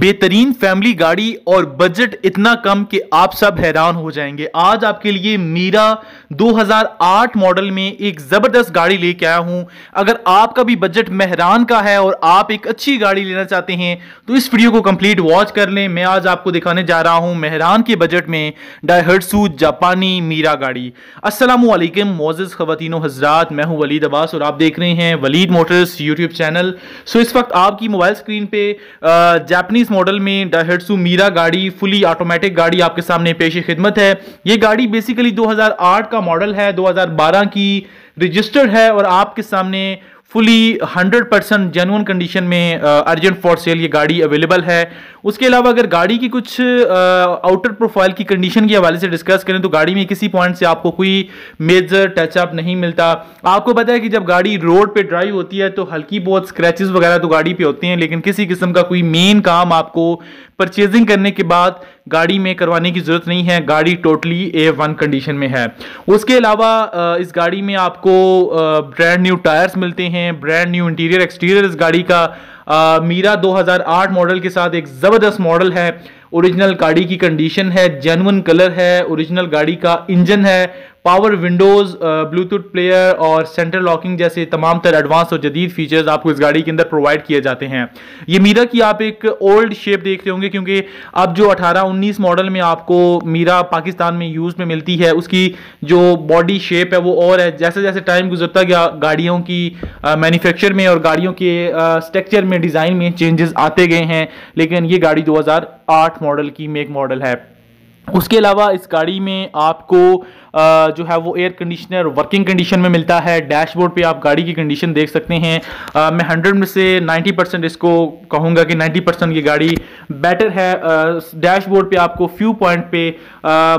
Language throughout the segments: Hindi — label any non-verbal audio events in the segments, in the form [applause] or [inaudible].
बेहतरीन फैमिली गाड़ी और बजट इतना कम कि आप सब हैरान हो जाएंगे आज आपके लिए मीरा 2008 मॉडल में एक ज़बरदस्त गाड़ी लेके आया हूं अगर आपका भी बजट मेहरान का है और आप एक अच्छी गाड़ी लेना चाहते हैं तो इस वीडियो को कंप्लीट वॉच कर लें मैं आज आपको दिखाने जा रहा हूं मेहरान के बजट में डायहर्सू जापानी मीरा गाड़ी असलम मोज़ ख़वान हजरात मैं हूँ वलीद अब्बास और आप देख रहे हैं Waleed motors YouTube channel so इस वक्त आपकी मोबाइल स्क्रीन पर जापनी इस मॉडल में डाहेडसू मीरा गाड़ी फुली ऑटोमेटिक गाड़ी आपके सामने पेश खिदमत है ये गाड़ी बेसिकली 2008 का मॉडल है 2012 की रजिस्टर्ड है और आपके सामने फुली 100 परसेंट जेनुअन कंडीशन में अर्जेंट फॉर सेल ये गाड़ी अवेलेबल है उसके अलावा अगर गाड़ी की कुछ आउटर प्रोफाइल की कंडीशन के हवाले से डिस्कस करें तो गाड़ी में किसी पॉइंट से आपको कोई मेजर टचअप नहीं मिलता आपको पता है कि जब गाड़ी रोड पे ड्राइव होती है तो हल्की बहुत स्क्रैचेस वगैरह तो गाड़ी पे होते हैं लेकिन किसी किस्म का कोई मेन काम आपको परचेजिंग करने के बाद गाड़ी में करवाने की ज़रूरत नहीं है गाड़ी टोटली ए वन कंडीशन में है उसके अलावा इस गाड़ी में आपको ब्रांड न्यू टायर्स मिलते हैं ब्रांड न्यू इंटीरियर एक्सटीरियर इस गाड़ी का मीरा 2008 मॉडल के साथ एक ज़बरदस्त मॉडल है ओरिजिनल गाड़ी की कंडीशन है जेनवन कलर है ओरिजिनल गाड़ी का इंजन है पावर विंडोज़ ब्लूटूथ प्लेयर और सेंटर लॉकिंग जैसे तमाम तरह एडवांस और जदीद फीचर्स आपको इस गाड़ी के अंदर प्रोवाइड किए जाते हैं ये मीरा की आप एक ओल्ड शेप देख रहे होंगे क्योंकि अब जो 18-19 मॉडल में आपको मीरा पाकिस्तान में यूज़ में मिलती है उसकी जो बॉडी शेप है वो और है जैसे जैसे टाइम गुजरता गया गाड़ियों की मैन्युफैक्चर में और गाड़ियों के स्ट्रक्चर में डिज़ाइन में चेंजेस आते गए हैं लेकिन ये गाड़ी दो मॉडल की मेक मॉडल है उसके अलावा इस गाड़ी में आपको जो है वो एयर कंडीशनर वर्किंग कंडीशन में मिलता है डैशबोर्ड पे आप गाड़ी की कंडीशन देख सकते हैं आ, मैं हंड्रेड में से नाइन्टी परसेंट इसको कहूँगा कि नाइन्टी परसेंट ये गाड़ी बेटर है डैशबोर्ड पे आपको फ्यू पॉइंट पे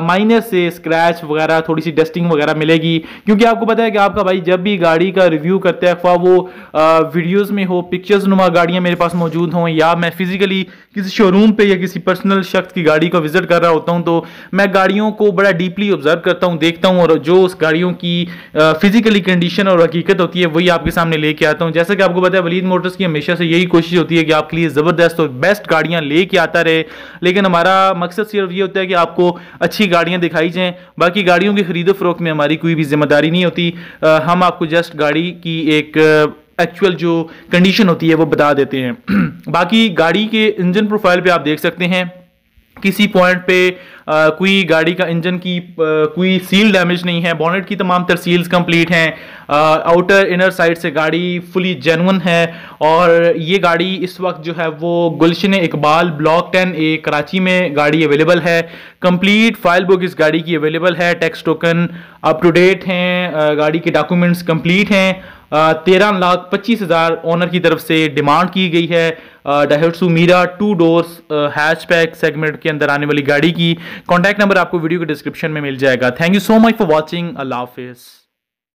माइनर से स्क्रैच वगैरह थोड़ी सी डस्टिंग वगैरह मिलेगी क्योंकि आपको पता है कि आपका भाई जब भी गाड़ी का रिव्यू करते हैं अफवाह वो वीडियोज़ में हो पिक्चर्स नुमा गाड़ियाँ मेरे पास मौजूद हों या मैं फिजिकली किसी शोरूम पर या किसी पर्सनल शख्स की गाड़ी को विजिट कर रहा होता हूँ तो मैं गाड़ियों को बड़ा डीपली ऑब्जर्व करता हूँ देखता हूँ और जो उस गाड़ियों की फिजिकली कंडीशन और हकीकत होती है वही आपके सामने लेके आता हूँ जैसा कि आपको पता है वलीद मोटर्स की हमेशा से यही कोशिश होती है कि आपके लिए ज़बरदस्त और बेस्ट गाड़ियाँ लेके आता रहे लेकिन हमारा मकसद सिर्फ ये होता है कि आपको अच्छी गाड़ियाँ दिखाई जाएँ बाकी गाड़ियों की खरीदो फरोख में हमारी कोई भी जिम्मेदारी नहीं होती हम आपको जस्ट गाड़ी की एक एक्चुअल जो कंडीशन होती है वो बता देते हैं [clears throat] बाकी गाड़ी के इंजन प्रोफाइल पे आप देख सकते हैं किसी पॉइंट पे आ, कोई गाड़ी का इंजन की आ, कोई सील डैमेज नहीं है बॉनेट की तमाम तर सील्स कंप्लीट हैं आउटर इनर साइड से गाड़ी फुली जेनवन है और ये गाड़ी इस वक्त जो है वो Gulshan Iqbal block ten A Karachi में गाड़ी अवेलेबल है कंप्लीट फाइल बुक इस गाड़ी की अवेलेबल है tax token up to date हैं गाड़ी के डॉक्यूमेंट्स कंप्लीट हैं तेरह लाख पच्चीस हज़ार ऑनर की तरफ से डिमांड की गई है Daihatsu Mira two doors hatchback segment के अंदर आने वाली गाड़ी की कॉन्टैक्ट नंबर आपको वीडियो के डिस्क्रिप्शन में मिल जाएगा thank you so much for watching Allah हाफिज़